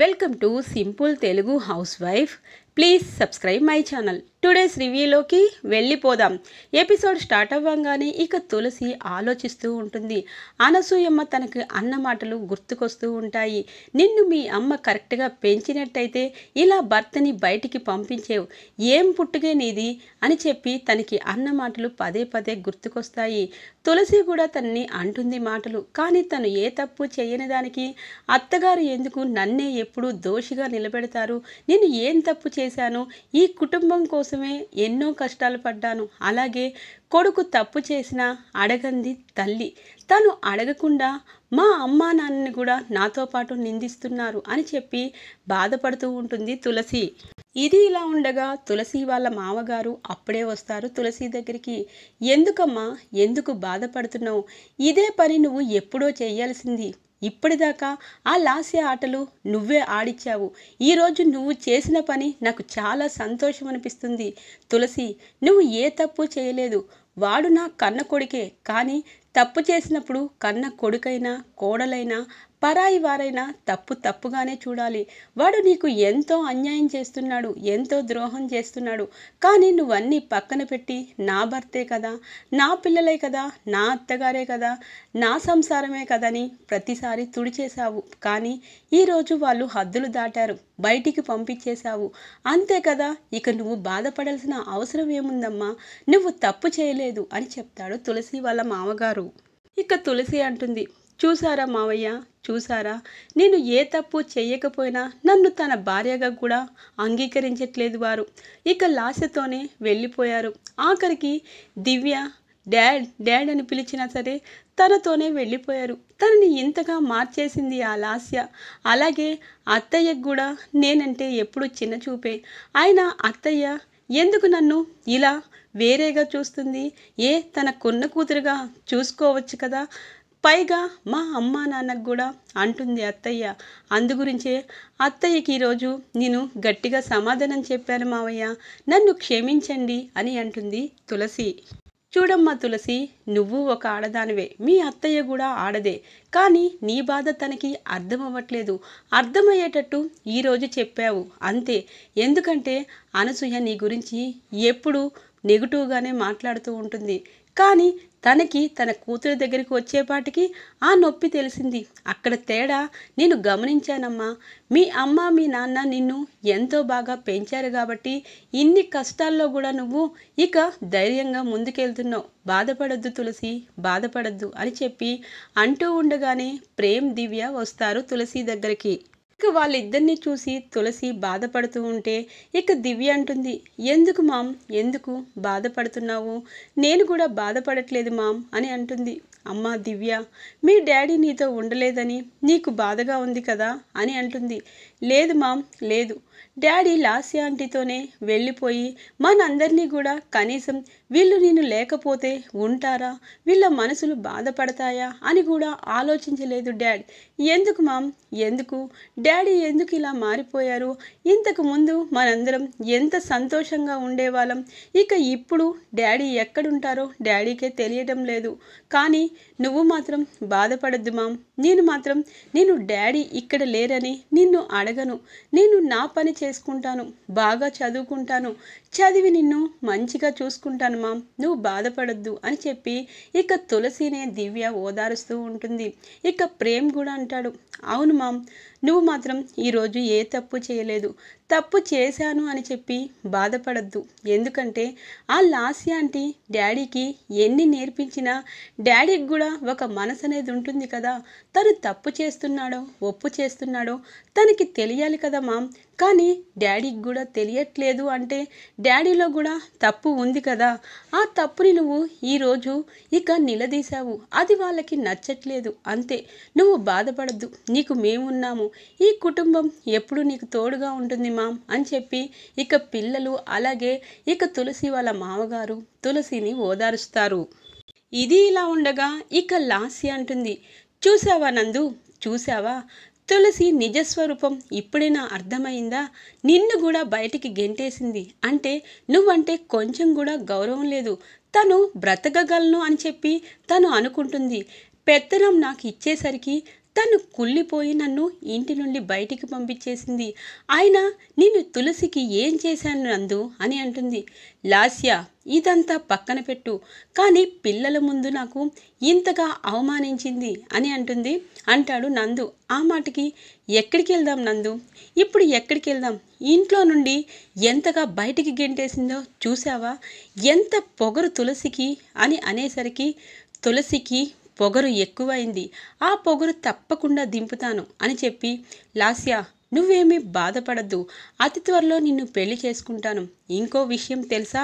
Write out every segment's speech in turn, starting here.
welcome to simple Telugu housewife please subscribe my channel today's రివ్యూలోకి వెళ్ళిపోదాం episode start అవ్వంగానే ఇక తులసి ఆలోచిస్తూ ఉంటుంది అనసూయమ్మ తనకు అన్న మాటలు గుర్తుకొస్తూ ఉంటాయి నిన్ను మీ అమ్మ కరెక్ట్గా పెంచినట్టయితే ఇలా భర్తని బయటికి పంపించేవు ఏం పుట్టుగే నీది అని చెప్పి తనకి అన్న మాటలు పదే పదే గుర్తుకొస్తాయి తులసి కూడా తనని అంటుంది మాటలు కానీ తను ఏ తప్పు చేయని దానికి అత్తగారు ఎందుకు నన్నే ఎప్పుడు దోషిగా నిలబెడతారు నేను ఏం తప్పు చేశాను ఈ కుటుంబం కోసమే ఎన్నో కష్టాలు పడ్డాను అలాగే కొడుకు తప్పు చేసిన అడగంది తల్లి తను అడగకుండా మా అమ్మ నాన్నని కూడా నాతో పాటు నిందిస్తున్నారు అని చెప్పి బాధపడుతూ ఉంటుంది తులసి ఇది ఇలా ఉండగా తులసి వాళ్ళ మామగారు అప్పుడే వస్తారు తులసి దగ్గరికి ఎందుకమ్మా ఎందుకు బాధపడుతున్నావు ఇదే పని నువ్వు ఎప్పుడో చేయాల్సింది ఇప్పటిదాకా ఆ లాస్య ఆటలు నువ్వే ఆడిచ్చావు ఈరోజు నువ్వు చేసిన పని నాకు చాలా సంతోషం అనిపిస్తుంది తులసి నువ్వు ఏ తప్పు చేయలేదు వాడు నా కన్న కొడుకే కానీ తప్పు చేసినప్పుడు కన్న కొడుకైనా కోడలైనా పరాయి వారైనా తప్పు తప్పుగానే చూడాలి వాడు నీకు ఎంతో అన్యాయం చేస్తున్నాడు ఎంతో ద్రోహం చేస్తున్నాడు కానీ నువ్వన్నీ పక్కన పెట్టి నా భర్తే కదా నా పిల్లలే కదా నా అత్తగారే కదా నా సంసారమే కదని ప్రతిసారి తుడిచేశావు కానీ ఈరోజు వాళ్ళు హద్దులు దాటారు బయటికి పంపించేశావు అంతే కదా ఇక నువ్వు బాధపడాల్సిన అవసరం ఏముందమ్మా నువ్వు తప్పు చేయలేదు అని చెప్తాడు తులసి వాళ్ళ మామగారు ఇక తులసి అంటుంది చూసారా మావయ్య చూసారా నేను ఏ తప్పు చేయకపోయినా నన్ను తన భార్యగా కూడా అంగీకరించట్లేదు వారు ఇక లాసతోనే వెళ్ళిపోయారు ఆఖరికి దివ్య డాడ్ డాడ్ అని పిలిచినా సరే తనతోనే వెళ్ళిపోయారు తనని ఇంతగా మార్చేసింది ఆ లాస్య అలాగే అత్తయ్యకు కూడా నేనంటే ఎప్పుడు చిన్న చూపే ఆయన అత్తయ్య ఎందుకు నన్ను ఇలా వేరేగా చూస్తుంది ఏ తన కొన్న కూతురుగా చూసుకోవచ్చు కదా పైగా మా అమ్మ నాన్నకు కూడా అంటుంది అత్తయ్య అందుగురించే అత్తయ్యకి ఈరోజు నేను గట్టిగా సమాధానం చెప్పాను మావయ్య నన్ను క్షమించండి అని అంటుంది తులసి చూడమ్మా తులసి నువ్వు ఒక ఆడదానివే మీ అత్తయ్య కూడా ఆడదే కానీ నీ బాధ తనకి అర్థం అవ్వట్లేదు అర్థమయ్యేటట్టు ఈరోజు చెప్పావు అంతే ఎందుకంటే అనసూయ నీ గురించి ఎప్పుడు నెగిటివ్గానే మాట్లాడుతూ ఉంటుంది కానీ తనకి తన కూతురి దగ్గరికి వచ్చేపాటికి ఆ నొప్పి తెలిసింది అక్కడ తేడా నేను గమనించానమ్మా మీ అమ్మ మీ నాన్న నిన్ను ఎంతో బాగా పెంచారు కాబట్టి ఇన్ని కష్టాల్లో కూడా నువ్వు ఇక ధైర్యంగా ముందుకెళ్తున్నావు బాధపడద్దు తులసి బాధపడద్దు అని చెప్పి అంటూ ఉండగానే ప్రేమ్ దివ్య వస్తారు తులసి దగ్గరికి ఇక వాళ్ళిద్దరిని చూసి తులసి బాధపడుతూ ఉంటే ఇక దివ్య అంటుంది ఎందుకు మామ్ ఎందుకు బాధపడుతున్నావు నేను కూడా బాధపడట్లేదు మామ్ అని అంటుంది అమ్మ దివ్య మీ డాడీ నీతో ఉండలేదని నీకు బాధగా ఉంది కదా అని అంటుంది లేదు మామ్ లేదు డాడీ లాస్య ఆంటీతోనే వెళ్ళిపోయి మనందరినీ కూడా కనీసం వీళ్ళు నేను లేకపోతే ఉంటారా వీళ్ళ మనసులు బాధపడతాయా అని కూడా ఆలోచించలేదు డాడీ ఎందుకు మామ్ ఎందుకు డాడీ ఎందుకు ఇలా మారిపోయారు ఇంతకు ముందు మనందరం ఎంత సంతోషంగా ఉండేవాళ్ళం ఇక ఇప్పుడు డాడీ ఎక్కడుంటారో డాడీకే తెలియడం లేదు కానీ నువ్వు మాత్రం బాధపడద్దు మామ్ నేను మాత్రం నేను డాడీ ఇక్కడ లేరని నిన్ను అడగను నేను నా పని పని చేసుకుంటాను బాగా చదువుకుంటాను చదివి నిన్ను మంచిగా చూసుకుంటాను మామ్ నువ్వు బాధపడద్దు అని చెప్పి ఇక తులసినే దివ్య ఓదారుస్తూ ఉంటుంది ఇక ప్రేమ్ కూడా అంటాడు అవును మామ్ నువ్వు మాత్రం ఈరోజు ఏ తప్పు చేయలేదు తప్పు చేశాను అని చెప్పి బాధపడద్దు ఎందుకంటే ఆ లాస్య ఆంటీ డాడీకి ఎన్ని నేర్పించినా డాడీకి కూడా ఒక మనసు అనేది ఉంటుంది కదా తను తప్పు చేస్తున్నాడో ఒప్పు చేస్తున్నాడో తనకి తెలియాలి కదా మామ్ కానీ డాడీకి కూడా తెలియట్లేదు అంటే డాడీలో కూడా తప్పు ఉంది కదా ఆ తప్పుని నువ్వు ఈరోజు ఇక నిలదీశావు అది వాళ్ళకి నచ్చట్లేదు అంతే నువ్వు బాధపడద్దు నీకు మేమున్నాము ఈ కుటుంబం ఎప్పుడు నీకు తోడుగా ఉంటుంది మామ్ అని చెప్పి ఇక పిల్లలు అలాగే ఇక తులసి వాళ్ళ మామగారు తులసిని ఓదారుస్తారు ఇది ఇలా ఉండగా ఇక లాసి అంటుంది చూసావా నందు చూసావా తులసి నిజస్వరూపం ఇప్పుడైనా అర్థమైందా నిన్ను కూడా బయటికి గెంటేసింది అంటే నువ్వంటే కొంచెం కూడా గౌరవం లేదు తను బ్రతకగలను అని చెప్పి తను అనుకుంటుంది పెత్తనం నాకు ఇచ్చేసరికి తను కుళ్ళిపోయి నన్ను ఇంటి నుండి బయటికి పంపించేసింది ఆయన నేను తులసికి ఏం చేశాను నందు అని అంటుంది లాస్య ఇదంతా పక్కన పెట్టు కానీ పిల్లల ముందు నాకు ఇంతగా అవమానించింది అని అంటుంది అంటాడు నందు ఆ మాటకి ఎక్కడికి వెళ్దాం నందు ఇప్పుడు ఎక్కడికి వెళ్దాం ఇంట్లో నుండి ఎంతగా బయటికి గెంటేసిందో చూసావా ఎంత పొగరు తులసికి అని అనేసరికి తులసికి పొగరు ఎక్కువైంది ఆ పొగరు తప్పకుండా దింపుతాను అని చెప్పి లాస్య నువ్వేమీ బాధపడద్దు అతి త్వరలో నిన్ను పెళ్లి చేసుకుంటాను ఇంకో విషయం తెలుసా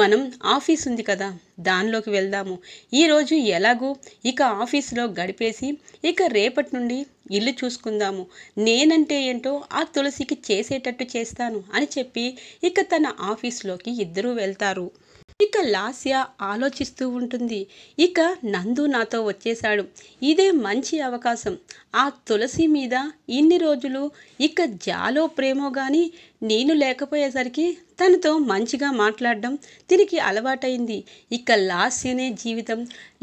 మనం ఆఫీస్ ఉంది కదా దానిలోకి వెళ్దాము ఈరోజు ఎలాగూ ఇక ఆఫీస్లో గడిపేసి ఇక రేపటి నుండి ఇల్లు చూసుకుందాము నేనంటే ఏంటో ఆ తులసికి చేసేటట్టు చేస్తాను అని చెప్పి ఇక తన ఆఫీస్లోకి ఇద్దరూ వెళ్తారు ఇక లాస్య ఆలోచిస్తూ ఉంటుంది ఇక నందు నాతో వచ్చేశాడు ఇదే మంచి అవకాశం ఆ తులసి మీద ఇన్ని రోజులు ఇక జాలో ప్రేమో కానీ నేను లేకపోయేసరికి తనతో మంచిగా మాట్లాడడం తిరిగి అలవాటైంది ఇక లాస్యనే జీవితం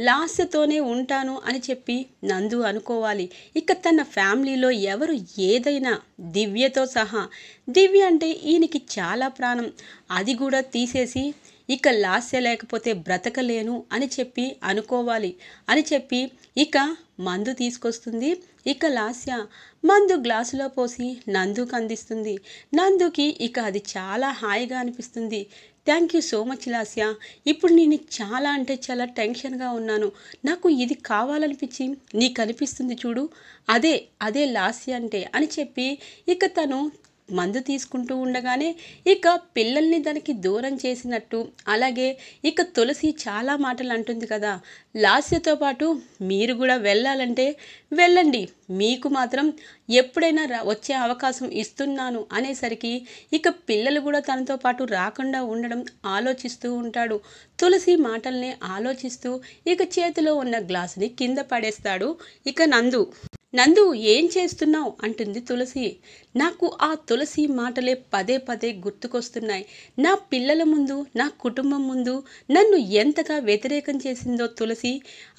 లాస్యతోనే ఉంటాను అని చెప్పి నందు అనుకోవాలి ఇక తన ఫ్యామిలీలో ఎవరు ఏదైనా దివ్యతో సహా దివ్య అంటే ఈయనకి చాలా ప్రాణం అది కూడా తీసేసి ఇక లాస్య లేకపోతే బ్రతకలేను అని చెప్పి అనుకోవాలి అని చెప్పి ఇక మందు తీసుకొస్తుంది ఇక లాస్య మందు గ్లాసులో పోసి నందుకు అందిస్తుంది నందుకి ఇక అది చాలా హాయిగా అనిపిస్తుంది thank you so much Lasya ఇప్పుడు నేను చాలా అంటే చాలా టెన్షన్గా ఉన్నాను నాకు ఇది కావాలనిపించి నీకు అనిపిస్తుంది చూడు అదే అదే లాస్య అంటే అని చెప్పి ఇక తను మందు తీసుకుంటూ ఉండగానే ఇక పిల్లల్ని దానికి దూరం చేసినట్టు అలాగే ఇక తులసి చాలా మాటలు అంటుంది కదా లాస్యతో పాటు మీరు కూడా వెళ్ళాలంటే వెళ్ళండి మీకు మాత్రం ఎప్పుడైనా వచ్చే అవకాశం ఇస్తున్నాను అనేసరికి ఇక పిల్లలు కూడా తనతో పాటు రాకుండా ఉండడం ఆలోచిస్తూ ఉంటాడు తులసి మాటల్ని ఆలోచిస్తూ ఇక చేతిలో ఉన్న గ్లాసుని కింద పడేస్తాడు ఇక నందు నందు ఏం చేస్తున్నావు అంటుంది తులసి నాకు ఆ తులసి మాటలే పదే పదే గుర్తుకొస్తున్నాయి నా పిల్లల ముందు నా కుటుంబం ముందు నన్ను ఎంతగా వ్యతిరేకం చేసిందో తులసి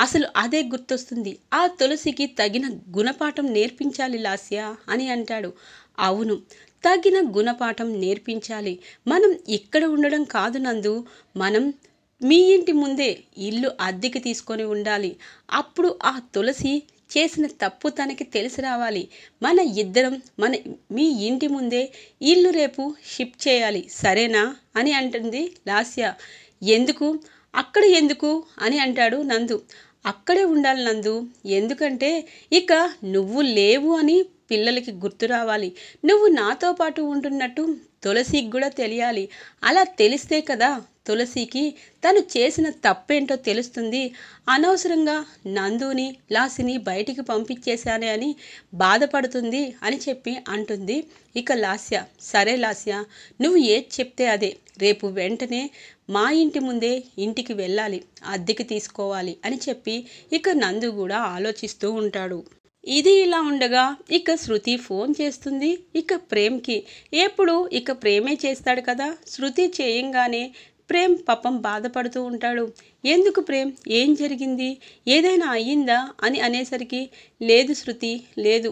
అసలు అదే గుర్తొస్తుంది ఆ తులసికి తగిన గుణపాఠం నేర్పించాలి లాస్య అని అంటాడు అవును తగిన గుణపాఠం నేర్పించాలి మనం ఇక్కడ ఉండడం కాదు నందు మనం మీ ఇంటి ముందే ఇల్లు అద్దెకి తీసుకొని ఉండాలి అప్పుడు ఆ తులసి చేసిన తప్పు తనకి తెలిసి రావాలి మన ఇద్దరం మన మీ ఇంటి ముందే ఇల్లు రేపు షిఫ్ట్ చేయాలి సరేనా అని అంటుంది లాస్య ఎందుకు అక్కడ ఎందుకు అని అంటాడు నందు అక్కడే ఉండాలి నందు ఎందుకంటే ఇక నువ్వు లేవు అని పిల్లలకి గుర్తు రావాలి నువ్వు నాతో పాటు ఉంటున్నట్టు తులసికి కూడా తెలియాలి అలా తెలిస్తే కదా తులసికి తను చేసిన తప్పేంటో తెలుస్తుంది అనవసరంగా నందుని లాసిని బయటికి పంపించేశానే అని బాధపడుతుంది అని చెప్పి అంటుంది ఇక లాస్య సరే లాస్య నువ్వు ఏది చెప్తే అదే రేపు వెంటనే మా ఇంటి ముందే ఇంటికి వెళ్ళాలి అద్దెకి తీసుకోవాలి అని చెప్పి ఇక నందు కూడా ఆలోచిస్తూ ఉంటాడు ఇది ఇలా ఉండగా ఇక శృతి ఫోన్ చేస్తుంది ఇక ప్రేమ్కి ఎప్పుడు ఇక ప్రేమే చేస్తాడు కదా శృతి చేయంగానే ప్రేమ్ పాపం బాధపడుతూ ఉంటాడు ఎందుకు ప్రేమ్ ఏం జరిగింది ఏదైనా అయ్యిందా అని అనేసరికి లేదు శృతి లేదు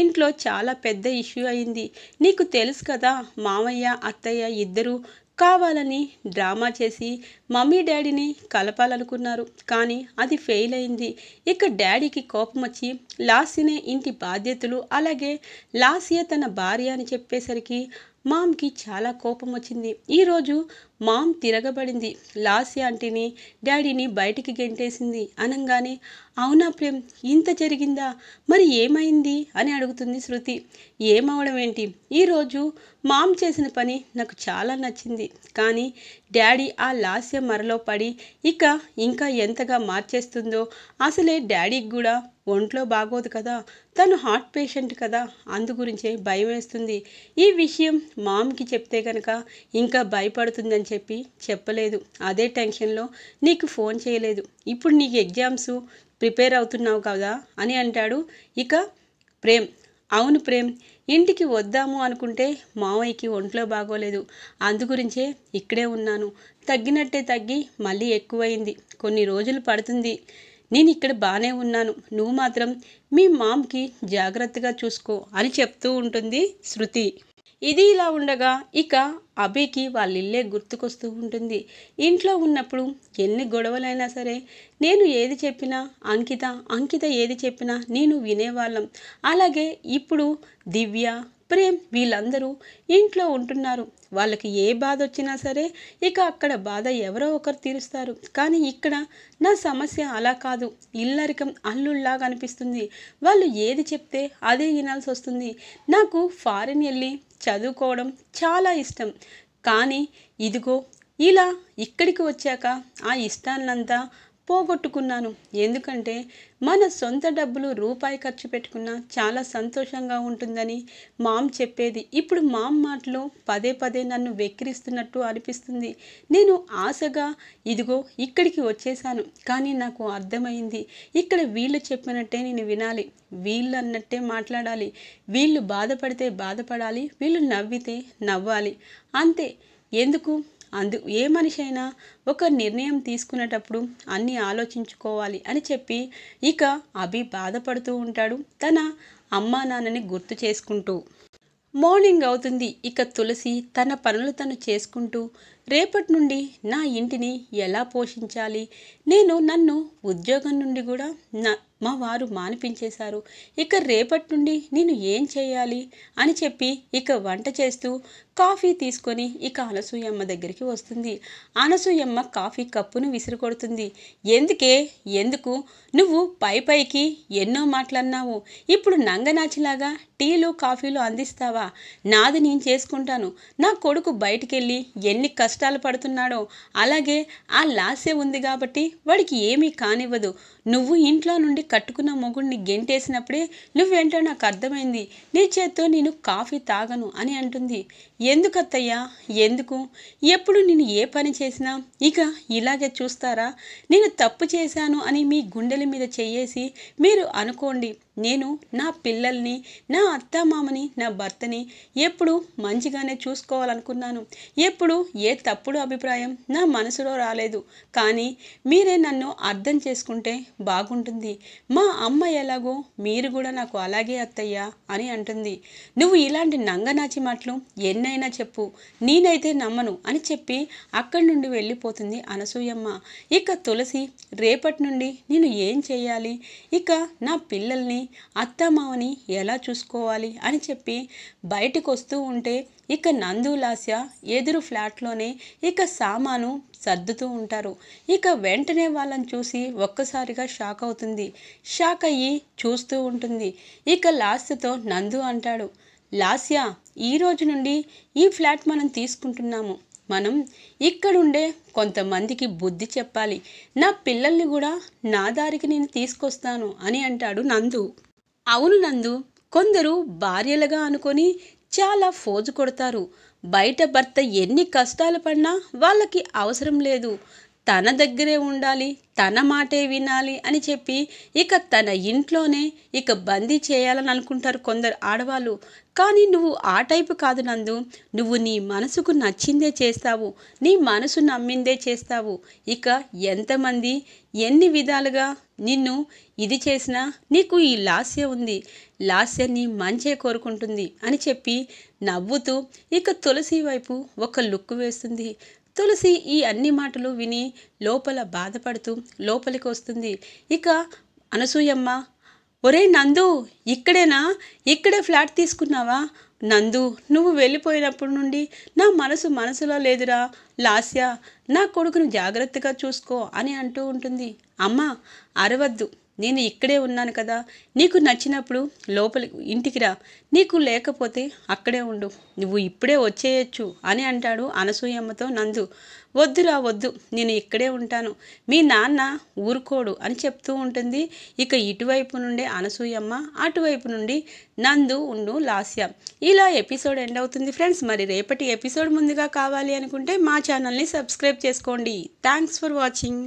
ఇంట్లో చాలా పెద్ద ఇష్యూ అయింది నీకు తెలుసు కదా మామయ్య అత్తయ్య ఇద్దరూ కావాలని డ్రామా చేసి మమ్మీ డాడీని కలపాలనుకున్నారు కానీ అది ఫెయిల్ అయింది ఇక డాడీకి కోపం వచ్చి లాస్యనే ఇంటి బాధ్యతలు అలాగే లాస్య తన భార్య అని చెప్పేసరికి మామ్కి చాలా కోపం వచ్చింది ఈరోజు మామ్ తిరగబడింది లాస్య ఆంటీని డాడీని బయటికి గెంటేసింది అనంగానే అవునా ప్రేమ్ ఇంత జరిగిందా మరి ఏమైంది అని అడుగుతుంది శృతి ఏమవడం ఏంటి ఈరోజు మామ్ చేసిన పని నాకు చాలా నచ్చింది కానీ డాడీ ఆ లాస్య మరలో పడి ఇక ఇంకా ఎంతగా మార్చేస్తుందో అసలే డాడీకి కూడా ఒంట్లో బాగోదు కదా తను హార్ట్ పేషెంట్ కదా అందు గురించే భయం వేస్తుంది ఈ విషయం మామ్కి చెప్తే కనుక ఇంకా భయపడుతుందని చెప్పి చెప్పలేదు అదే టెన్షన్లో నీకు ఫోన్ చేయలేదు ఇప్పుడు నీకు ఎగ్జామ్స్ ప్రిపేర్ అవుతున్నావు కదా అని అంటాడు ఇక ప్రేమ్ అవును ప్రేమ్ ఇంటికి వద్దాము అనుకుంటే మావయ్యకి ఒంట్లో బాగోలేదు అందుగురించే ఇక్కడే ఉన్నాను తగ్గినట్టే తగ్గి మళ్ళీ ఎక్కువైంది కొన్ని రోజులు పడుతుంది నేను ఇక్కడ బాగానే ఉన్నాను నువ్వు మాత్రం మీ మామ్కి జాగ్రత్తగా చూసుకో అని చెప్తూ ఉంటుంది శృతి ఇది ఇలా ఉండగా ఇక అభికి వాళ్ళ ఇల్లే గుర్తుకొస్తూ ఉంటుంది ఇంట్లో ఉన్నప్పుడు ఎన్ని గొడవలైనా సరే నేను ఏది చెప్పినా అంకిత అంకిత ఏది చెప్పినా నేను వినేవాళ్ళం అలాగే ఇప్పుడు దివ్య ప్రేమ్ వీళ్ళందరూ ఇంట్లో ఉంటున్నారు వాళ్ళకి ఏ బాధ వచ్చినా సరే ఇక అక్కడ బాధ ఎవరో ఒకరు తీరుస్తారు కానీ ఇక్కడ నా సమస్య అలా కాదు ఇల్లరికం అల్లుల్లాగా అనిపిస్తుంది వాళ్ళు ఏది చెప్తే అదే వినాల్సి వస్తుంది నాకు ఫారిన్ వెళ్ళి చదువుకోవడం చాలా ఇష్టం కానీ ఇదిగో ఇలా ఇక్కడికి వచ్చాక ఆ ఇష్టాన్నంతా పోగొట్టుకున్నాను ఎందుకంటే మన సొంత డబ్బులు రూపాయి ఖర్చు పెట్టుకున్నా చాలా సంతోషంగా ఉంటుందని మామ్ చెప్పేది ఇప్పుడు మామ్ మాటలు పదే పదే నన్ను వెక్కిరిస్తున్నట్టు అనిపిస్తుంది నేను ఆశగా ఇదిగో ఇక్కడికి వచ్చేసాను కానీ నాకు అర్థమైంది ఇక్కడ వీళ్ళు చెప్పినట్టే నేను వినాలి వీళ్ళు అన్నట్టే మాట్లాడాలి వీళ్ళు బాధపడితే బాధపడాలి వీళ్ళు నవ్వితే నవ్వాలి అంతే ఎందుకు అందు ఏ మనిషి అయినా ఒక నిర్ణయం తీసుకునేటప్పుడు అన్నీ ఆలోచించుకోవాలి అని చెప్పి ఇక అభి బాధపడుతూ ఉంటాడు తన అమ్మా నాన్నని గుర్తు చేసుకుంటూ మార్నింగ్ అవుతుంది ఇక తులసి తన పనులు తను చేసుకుంటూ రేపటి నుండి నా ఇంటిని ఎలా పోషించాలి నేను నన్ను ఉద్యోగం నుండి కూడా నా మా వారు మానిపించేశారు ఇక రేపటి నుండి నేను ఏం చేయాలి అని చెప్పి ఇక వంట చేస్తూ కాఫీ తీసుకొని ఇక అనసూయమ్మ దగ్గరికి వస్తుంది అనసూయమ్మ కాఫీ కప్పును కొడుతుంది ఎందుకే ఎందుకు నువ్వు పై పైకి ఎన్నో మాట్లాడినావు ఇప్పుడు నంగనాచిలాగా టీలు కాఫీలు అందిస్తావా నాది నేను చేసుకుంటాను నా కొడుకు బయటికెళ్ళి ఎన్ని కష్టాలు పడుతున్నాడో అలాగే ఆ లాసే ఉంది కాబట్టి వాడికి ఏమీ కానివ్వదు నువ్వు ఇంట్లో నుండి కట్టుకున్న మొగుడిని గెంటేసినప్పుడే నువ్వేంటో నాకు అర్థమైంది నీ చేత్తో నేను కాఫీ తాగను అని అంటుంది ఎందుకత్తయ్యా ఎందుకు ఎప్పుడు నేను ఏ పని చేసినా ఇక ఇలాగే చూస్తారా నేను తప్పు చేశాను అని మీ గుండెల మీద చేయేసి మీరు అనుకోండి నేను నా పిల్లల్ని నా అత్తమామని నా భర్తని ఎప్పుడు మంచిగానే చూసుకోవాలనుకున్నాను ఎప్పుడు ఏ తప్పుడు అభిప్రాయం నా మనసులో రాలేదు కానీ మీరే నన్ను అర్థం చేసుకుంటే బాగుంటుంది మా అమ్మ ఎలాగో మీరు కూడా నాకు అలాగే అత్తయ్యా అని అంటుంది నువ్వు ఇలాంటి నంగనాచి మాటలు ఎన్ని నన్నైనా చెప్పు నేనైతే నమ్మను అని చెప్పి అక్కడి నుండి వెళ్ళిపోతుంది అనసూయమ్మ ఇక తులసి రేపటి నుండి నేను ఏం చేయాలి ఇక నా పిల్లల్ని అత్తమావని ఎలా చూసుకోవాలి అని చెప్పి బయటకు వస్తూ ఉంటే ఇక నందు లాస్య ఎదురు ఫ్లాట్లోనే ఇక సామాను సర్దుతూ ఉంటారు ఇక వెంటనే వాళ్ళని చూసి ఒక్కసారిగా షాక్ అవుతుంది షాక్ అయ్యి చూస్తూ ఉంటుంది ఇక లాస్యతో నందు అంటాడు లాస్యా ఈ రోజు నుండి ఈ ఫ్లాట్ మనం తీసుకుంటున్నాము మనం ఇక్కడుండే కొంతమందికి బుద్ధి చెప్పాలి నా పిల్లల్ని కూడా నా దారికి నేను తీసుకొస్తాను అని అంటాడు నందు అవును నందు కొందరు భార్యలుగా అనుకొని చాలా ఫోజు కొడతారు బయట భర్త ఎన్ని కష్టాలు పడినా వాళ్ళకి అవసరం లేదు తన దగ్గరే ఉండాలి తన మాటే వినాలి అని చెప్పి ఇక తన ఇంట్లోనే ఇక బందీ చేయాలని అనుకుంటారు కొందరు ఆడవాళ్ళు కానీ నువ్వు ఆ టైపు కాదు నందు నువ్వు నీ మనసుకు నచ్చిందే చేస్తావు నీ మనసు నమ్మిందే చేస్తావు ఇక ఎంతమంది ఎన్ని విధాలుగా నిన్ను ఇది చేసినా నీకు ఈ లాస్య ఉంది లాస్య నీ మంచే కోరుకుంటుంది అని చెప్పి నవ్వుతూ ఇక తులసి వైపు ఒక లుక్ వేస్తుంది తులసి ఈ అన్ని మాటలు విని లోపల బాధపడుతూ లోపలికి వస్తుంది ఇక అనసూయమ్మ ఒరే నందు ఇక్కడేనా ఇక్కడే ఫ్లాట్ తీసుకున్నావా నందు నువ్వు వెళ్ళిపోయినప్పటి నుండి నా మనసు మనసులో లేదురా లాస్య నా కొడుకును జాగ్రత్తగా చూసుకో అని అంటూ ఉంటుంది అమ్మ అరవద్దు నేను ఇక్కడే ఉన్నాను కదా నీకు నచ్చినప్పుడు లోపలి ఇంటికి రా నీకు లేకపోతే అక్కడే ఉండు నువ్వు ఇప్పుడే వచ్చేయచ్చు అని అంటాడు అనసూయమ్మతో నందు వద్దురా వద్దు నేను ఇక్కడే ఉంటాను మీ నాన్న ఊరుకోడు అని చెప్తూ ఉంటుంది ఇక ఇటువైపు నుండే అనసూయమ్మ అటువైపు నుండి నందు ఉండు లాస్య ఇలా ఎపిసోడ్ ఎండ్ అవుతుంది ఫ్రెండ్స్ మరి రేపటి ఎపిసోడ్ ముందుగా కావాలి అనుకుంటే మా ఛానల్ని సబ్స్క్రైబ్ చేసుకోండి థ్యాంక్స్ ఫర్ వాచింగ్